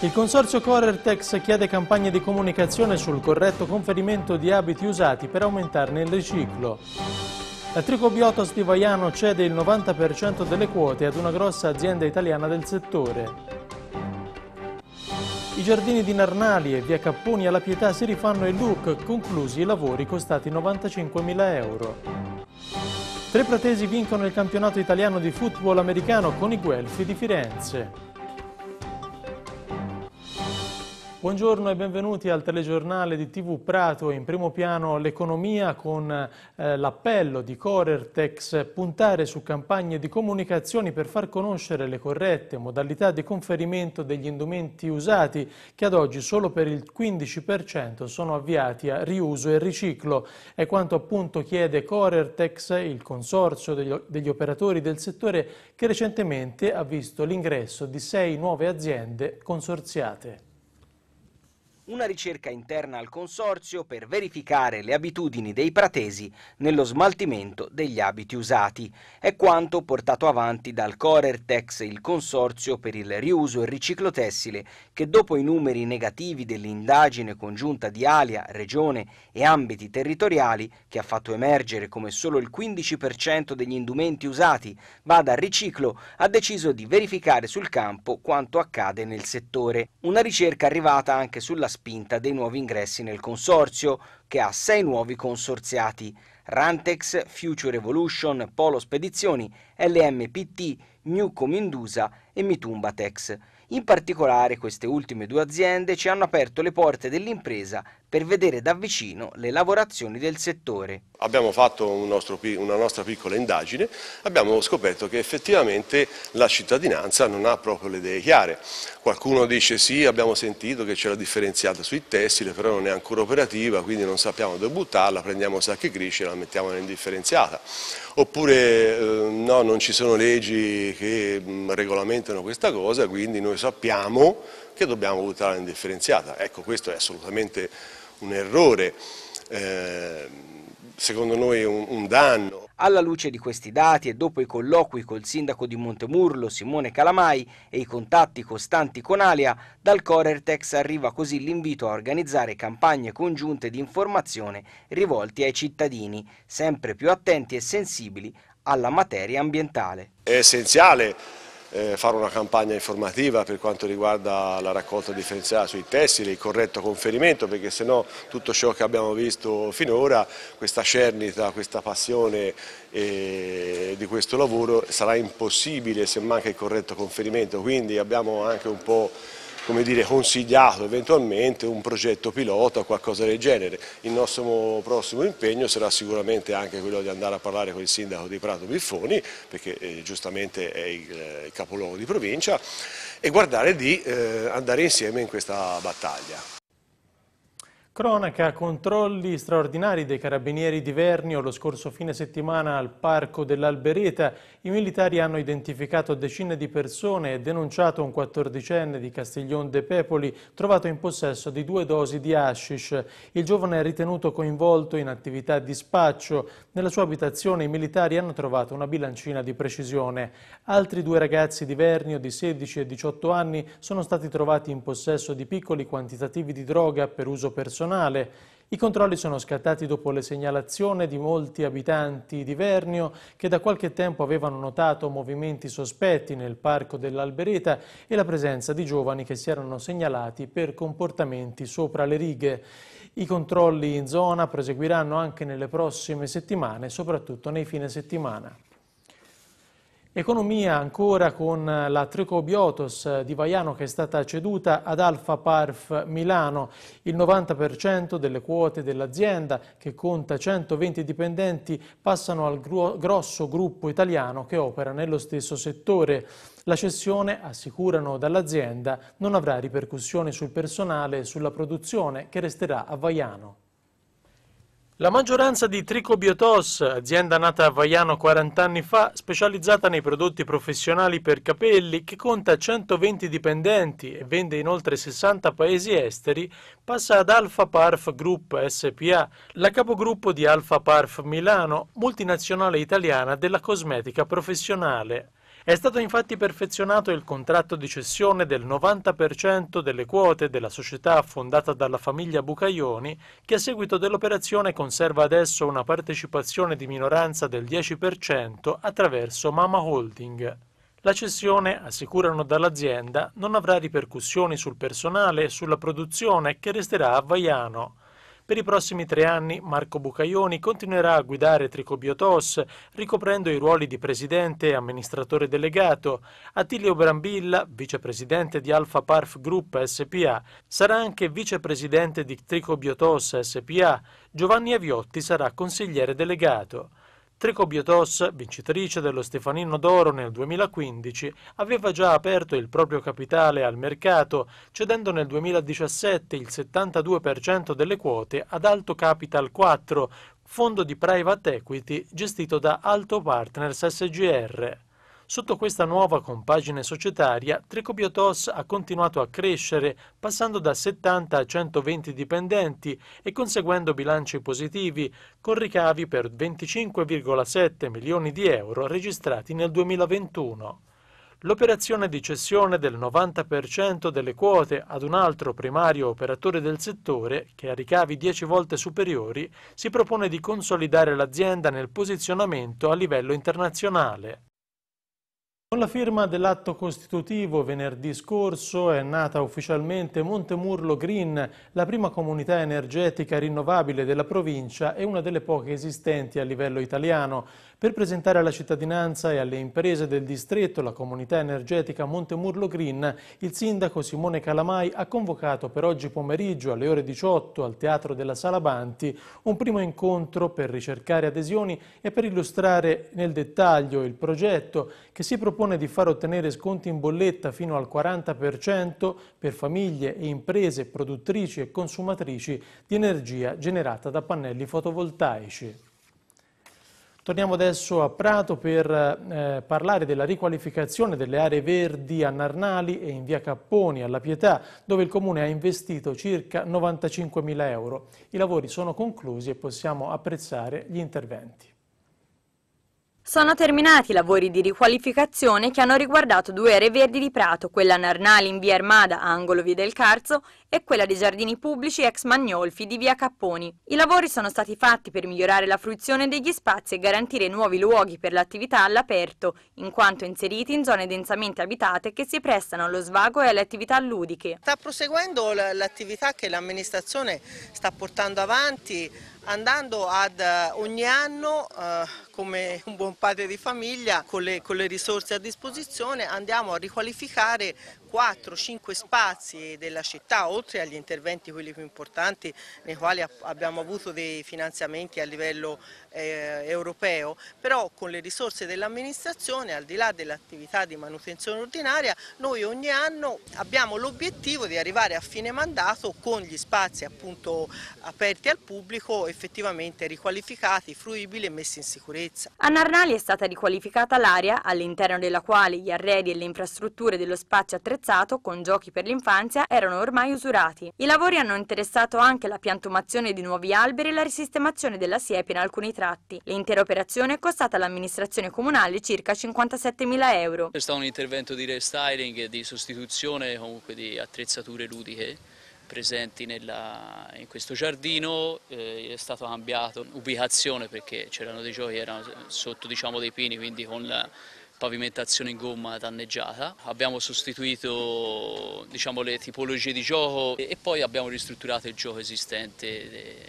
Il consorzio Corertex chiede campagne di comunicazione sul corretto conferimento di abiti usati per aumentarne il riciclo. La Tricobiotos di Vaiano cede il 90% delle quote ad una grossa azienda italiana del settore. I giardini di Narnali e via Capponi alla Pietà si rifanno il look, conclusi i lavori costati 95.000 euro. Tre pratesi vincono il campionato italiano di football americano con i Guelfi di Firenze. Buongiorno e benvenuti al telegiornale di TV Prato. In primo piano l'economia con eh, l'appello di Corertex puntare su campagne di comunicazione per far conoscere le corrette modalità di conferimento degli indumenti usati che ad oggi solo per il 15% sono avviati a riuso e riciclo. È quanto appunto chiede Corertex, il consorzio degli, degli operatori del settore che recentemente ha visto l'ingresso di sei nuove aziende consorziate una ricerca interna al Consorzio per verificare le abitudini dei pratesi nello smaltimento degli abiti usati. È quanto portato avanti dal Corertex, il Consorzio per il riuso e il riciclo tessile, che dopo i numeri negativi dell'indagine congiunta di Alia, Regione e ambiti territoriali, che ha fatto emergere come solo il 15% degli indumenti usati vada al riciclo, ha deciso di verificare sul campo quanto accade nel settore. Una ricerca arrivata anche sulla spinta dei nuovi ingressi nel consorzio, che ha sei nuovi consorziati, Rantex, Future Evolution, Polo Spedizioni, LMPT, Newcom Indusa e Mitumbatex. In particolare queste ultime due aziende ci hanno aperto le porte dell'impresa per vedere da vicino le lavorazioni del settore. Abbiamo fatto un nostro, una nostra piccola indagine, abbiamo scoperto che effettivamente la cittadinanza non ha proprio le idee chiare. Qualcuno dice sì, abbiamo sentito che c'è la differenziata sui tessili, però non è ancora operativa, quindi non sappiamo dove buttarla, prendiamo sacchi grigi e la mettiamo nell'indifferenziata. Oppure eh, no, non ci sono leggi che regolamentano questa cosa, quindi noi sappiamo che dobbiamo buttarla indifferenziata. Ecco, questo è assolutamente un errore, eh, secondo noi un, un danno. Alla luce di questi dati e dopo i colloqui col sindaco di Montemurlo Simone Calamai e i contatti costanti con Alia, dal Corertex arriva così l'invito a organizzare campagne congiunte di informazione rivolti ai cittadini, sempre più attenti e sensibili alla materia ambientale. È essenziale eh, fare una campagna informativa per quanto riguarda la raccolta differenziata sui tessili, il corretto conferimento perché se no tutto ciò che abbiamo visto finora, questa cernita, questa passione eh, di questo lavoro sarà impossibile se manca il corretto conferimento, quindi abbiamo anche un po' come dire, consigliato eventualmente un progetto pilota o qualcosa del genere. Il nostro prossimo impegno sarà sicuramente anche quello di andare a parlare con il sindaco di Prato Biffoni, perché eh, giustamente è il, eh, il, capoluogo di provincia, e guardare di eh, andare insieme in questa battaglia. Cronaca, controlli straordinari dei carabinieri di Vernio lo scorso fine settimana al Parco dell'Albereta. I militari hanno identificato decine di persone e denunciato un quattordicenne di Castiglion de Pepoli trovato in possesso di due dosi di hashish. Il giovane è ritenuto coinvolto in attività di spaccio. Nella sua abitazione i militari hanno trovato una bilancina di precisione. Altri due ragazzi di Vernio di 16 e 18 anni sono stati trovati in possesso di piccoli quantitativi di droga per uso personale personale. I controlli sono scattati dopo le segnalazioni di molti abitanti di Vernio che da qualche tempo avevano notato movimenti sospetti nel parco dell'Albereta e la presenza di giovani che si erano segnalati per comportamenti sopra le righe. I controlli in zona proseguiranno anche nelle prossime settimane, soprattutto nei fine settimana. Economia ancora con eh, la Tricobiotos eh, di Vaiano che è stata ceduta ad Alfa Parf Milano. Il 90% delle quote dell'azienda, che conta 120 dipendenti, passano al grosso gruppo italiano che opera nello stesso settore. La cessione, assicurano dall'azienda, non avrà ripercussioni sul personale e sulla produzione che resterà a Vaiano. La maggioranza di Tricobiotos, azienda nata a Vaiano 40 anni fa, specializzata nei prodotti professionali per capelli, che conta 120 dipendenti e vende in oltre 60 paesi esteri, passa ad Alfa Parf Group SPA, la capogruppo di Alfa Parf Milano, multinazionale italiana della cosmetica professionale. È stato infatti perfezionato il contratto di cessione del 90% delle quote della società fondata dalla famiglia Bucaioni, che a seguito dell'operazione conserva adesso una partecipazione di minoranza del 10% attraverso Mama Holding. La cessione, assicurano dall'azienda, non avrà ripercussioni sul personale e sulla produzione che resterà a Vaiano. Per i prossimi tre anni Marco Bucaioni continuerà a guidare Tricobiotos, ricoprendo i ruoli di presidente e amministratore delegato. Attilio Brambilla, vicepresidente di Alfa Parf Group SPA, sarà anche vicepresidente di Tricobiotos SPA. Giovanni Aviotti sarà consigliere delegato. Tricobiotos, vincitrice dello Stefanino d'Oro nel 2015, aveva già aperto il proprio capitale al mercato, cedendo nel 2017 il 72% delle quote ad Alto Capital 4, fondo di private equity gestito da Alto Partners SGR. Sotto questa nuova compagine societaria, Trecobiotos ha continuato a crescere, passando da 70 a 120 dipendenti e conseguendo bilanci positivi, con ricavi per 25,7 milioni di euro registrati nel 2021. L'operazione di cessione del 90% delle quote ad un altro primario operatore del settore, che ha ricavi 10 volte superiori, si propone di consolidare l'azienda nel posizionamento a livello internazionale. Con la firma dell'atto costitutivo venerdì scorso è nata ufficialmente Montemurlo Green, la prima comunità energetica rinnovabile della provincia e una delle poche esistenti a livello italiano. Per presentare alla cittadinanza e alle imprese del distretto la comunità energetica Montemurlo Green, il sindaco Simone Calamai ha convocato per oggi pomeriggio alle ore 18 al Teatro della Sala Banti un primo incontro per ricercare adesioni e per illustrare nel dettaglio il progetto che si propone propone di far ottenere sconti in bolletta fino al 40% per famiglie e imprese produttrici e consumatrici di energia generata da pannelli fotovoltaici. Torniamo adesso a Prato per eh, parlare della riqualificazione delle aree verdi a Narnali e in via Capponi alla Pietà, dove il Comune ha investito circa 95.000 euro. I lavori sono conclusi e possiamo apprezzare gli interventi. Sono terminati i lavori di riqualificazione che hanno riguardato due aree verdi di Prato, quella Narnali in via Armada, angolo via del Carzo, e quella dei giardini pubblici ex Magnolfi di via Capponi. I lavori sono stati fatti per migliorare la fruizione degli spazi e garantire nuovi luoghi per l'attività all'aperto, in quanto inseriti in zone densamente abitate che si prestano allo svago e alle attività ludiche. Sta proseguendo l'attività che l'amministrazione sta portando avanti andando ad eh, ogni anno, eh, come un buon padre di famiglia, con le, con le, risorse a disposizione, andiamo a riqualificare 4-5 spazi della città, oltre agli interventi quelli più importanti nei quali abbiamo avuto dei finanziamenti a livello eh, europeo, però con le risorse dell'amministrazione, al di là dell'attività di manutenzione ordinaria, noi ogni anno abbiamo l'obiettivo di arrivare a fine mandato con gli spazi appunto aperti al pubblico effettivamente riqualificati, fruibili e messi in sicurezza. A Narnali è stata riqualificata l'area all'interno della quale gli arredi e le infrastrutture dello spazio attrezzato attrezzato con giochi per l'infanzia erano ormai usurati. I lavori hanno interessato anche la piantumazione di nuovi alberi e la risistemazione della siepe in alcuni tratti. L'intera operazione è costata all'amministrazione comunale circa 57.000 euro. C'è stato un intervento di restyling e di sostituzione comunque di attrezzature ludiche presenti nella, in questo giardino, eh, è stato cambiato ubicazione perché c'erano dei giochi che erano sotto diciamo, dei pini, quindi con la pavimentazione in gomma danneggiata, abbiamo sostituito diciamo, le tipologie di gioco e poi abbiamo ristrutturato il gioco esistente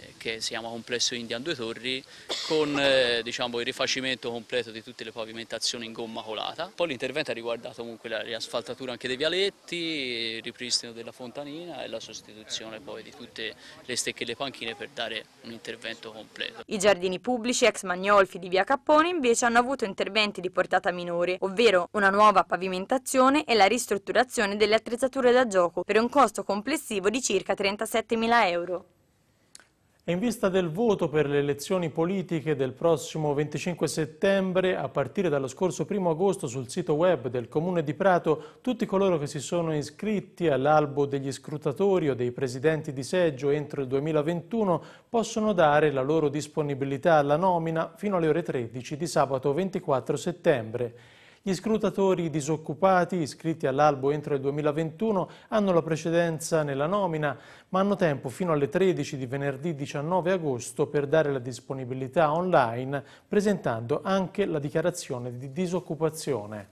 eh, che si chiama Complesso Indian Due Torri con eh, diciamo, il rifacimento completo di tutte le pavimentazioni in gomma colata. Poi l'intervento ha riguardato comunque la riasfaltatura anche dei vialetti, il ripristino della fontanina e la sostituzione poi di tutte le stecche e le panchine per dare un intervento completo. I giardini pubblici ex Magnolfi di via Cappone invece hanno avuto interventi di portata minore minori, ovvero una nuova pavimentazione e la ristrutturazione delle attrezzature da gioco per un costo complessivo di circa 37.000 euro. In vista del voto per le elezioni politiche del prossimo 25 settembre, a partire dallo scorso 1 agosto sul sito web del Comune di Prato, tutti coloro che si sono iscritti all'albo degli scrutatori o dei presidenti di seggio entro il 2021 possono dare la loro disponibilità alla nomina fino alle ore 13 di sabato 24 settembre. Gli scrutatori disoccupati iscritti all'albo entro il 2021 hanno la precedenza nella nomina, ma hanno tempo fino alle 13 di venerdì 19 agosto per dare la disponibilità online presentando anche la dichiarazione di disoccupazione.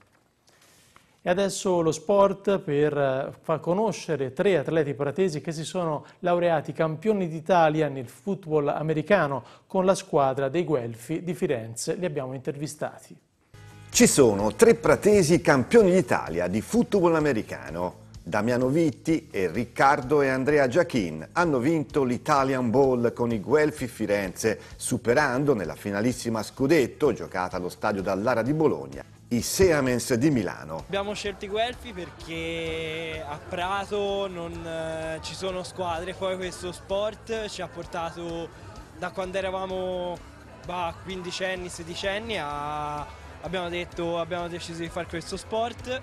E adesso lo sport per eh, far conoscere tre atleti pratesi che si sono laureati campioni d'Italia nel football americano con la squadra dei Guelfi di Firenze. Li abbiamo intervistati. Ci sono tre pratesi campioni d'Italia di football americano. Damiano Vitti e Riccardo e Andrea Giachin hanno vinto l'Italian Bowl con i Guelfi Firenze, superando nella finalissima scudetto giocata allo stadio Dallara di Bologna i Seamens di Milano. Abbiamo scelto i Guelfi perché a Prato non eh, ci sono squadre, poi questo sport ci ha portato da quando eravamo bah, 15 anni, 16 anni a abbiamo detto abbiamo deciso di fare questo sport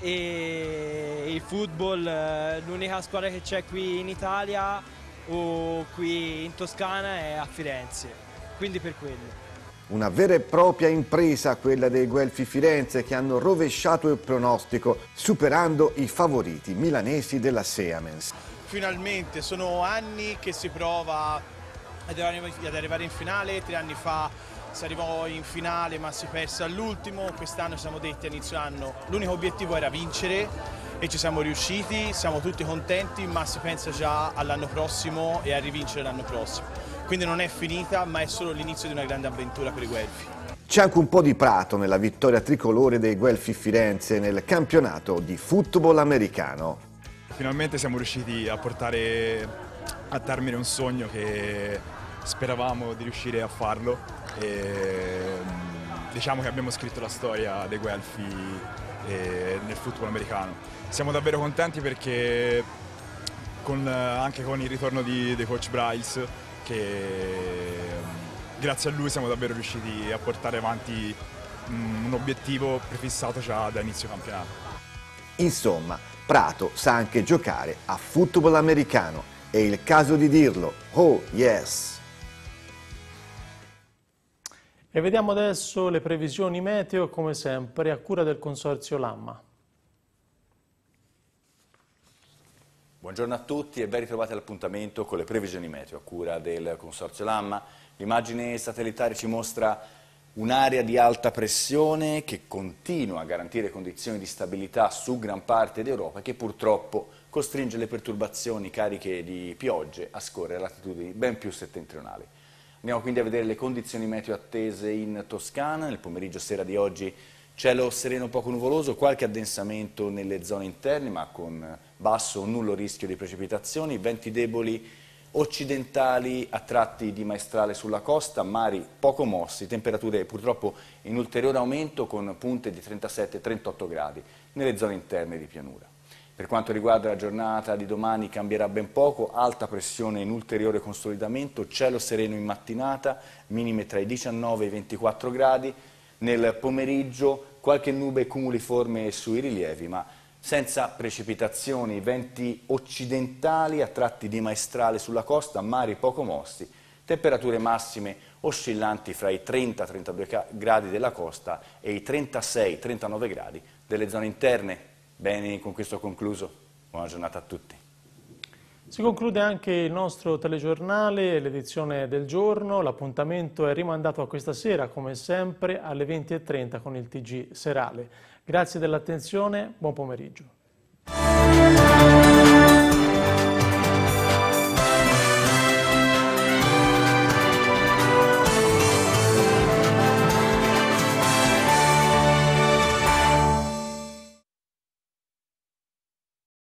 e il football, eh, l'unica squadra che c'è qui in Italia o qui in Toscana è a Firenze, quindi per quello. Una vera e propria impresa quella dei Guelfi Firenze che hanno rovesciato il pronostico superando i favoriti milanesi della Seamens. Finalmente, sono anni che si prova ad arrivare in finale, tre anni fa si arrivò in finale ma si perse all'ultimo, quest'anno siamo detti all'inizio inizio anno, l'unico obiettivo era vincere e ci siamo riusciti, siamo tutti contenti ma si pensa già all'anno prossimo e a rivincere l'anno prossimo. Quindi non è finita ma è solo l'inizio di una grande avventura per i Guelfi. C'è anche un po' di prato nella vittoria tricolore dei Guelfi Firenze nel campionato di football americano. Finalmente siamo riusciti a portare a termine un sogno che speravamo di riuscire a farlo e, diciamo che abbiamo scritto la storia dei Guelfi eh, nel football americano. Siamo davvero contenti perché con, anche con il ritorno di, di coach Bryles che grazie a lui siamo davvero riusciti a portare avanti mm, un obiettivo prefissato già da inizio campionato. Insomma, Prato sa anche giocare a football americano, è il caso di dirlo, oh yes! E vediamo adesso le previsioni meteo, come sempre, a cura del Consorzio Lamma. Buongiorno a tutti e ben ritrovati all'appuntamento con le previsioni meteo a cura del Consorzio Lamma. L'immagine satellitare ci mostra un'area di alta pressione che continua a garantire condizioni di stabilità su gran parte d'Europa e che purtroppo costringe le perturbazioni cariche di piogge a scorrere a latitudini ben più settentrionali. Andiamo quindi a vedere le condizioni meteo attese in Toscana. Nel pomeriggio sera di oggi cielo sereno poco nuvoloso, qualche addensamento nelle zone interne ma con basso o nullo rischio di precipitazioni, venti deboli occidentali a tratti di maestrale sulla costa, mari poco mossi, temperature purtroppo in ulteriore aumento con punte di 37-38 gradi nelle zone interne di pianura. Per quanto riguarda la giornata di domani cambierà ben poco, alta pressione in ulteriore consolidamento, cielo sereno in mattinata, minime tra i 19 e i 24 gradi, nel pomeriggio qualche nube cumuliforme sui rilievi, ma senza precipitazioni, venti occidentali a tratti di maestrale sulla costa, mari poco mossi, temperature massime oscillanti fra i 30-32 gradi della costa e i 36-39 gradi delle zone interne. Bene, con questo concluso. Buona giornata a tutti. Si conclude anche il nostro telegiornale, l'edizione del giorno. L'appuntamento è rimandato a questa sera, come sempre, alle 20.30 con il TG serale. Grazie dell'attenzione, buon pomeriggio.